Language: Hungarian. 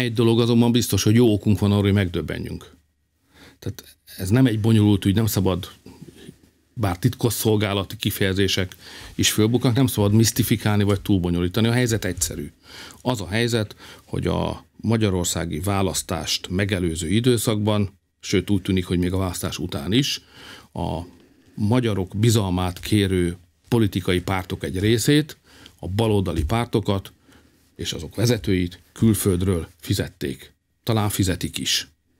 Egy dolog azonban biztos, hogy jó okunk van arra, hogy megdöbbenjünk. Tehát ez nem egy bonyolult ügy, nem szabad bár titkos szolgálati kifejezések is fölbuknak, nem szabad misztifikálni vagy túlbonyolítani. A helyzet egyszerű. Az a helyzet, hogy a magyarországi választást megelőző időszakban, sőt úgy tűnik, hogy még a választás után is, a magyarok bizalmát kérő politikai pártok egy részét, a baloldali pártokat és azok vezetőit külföldről fizették. Talán fizetik is.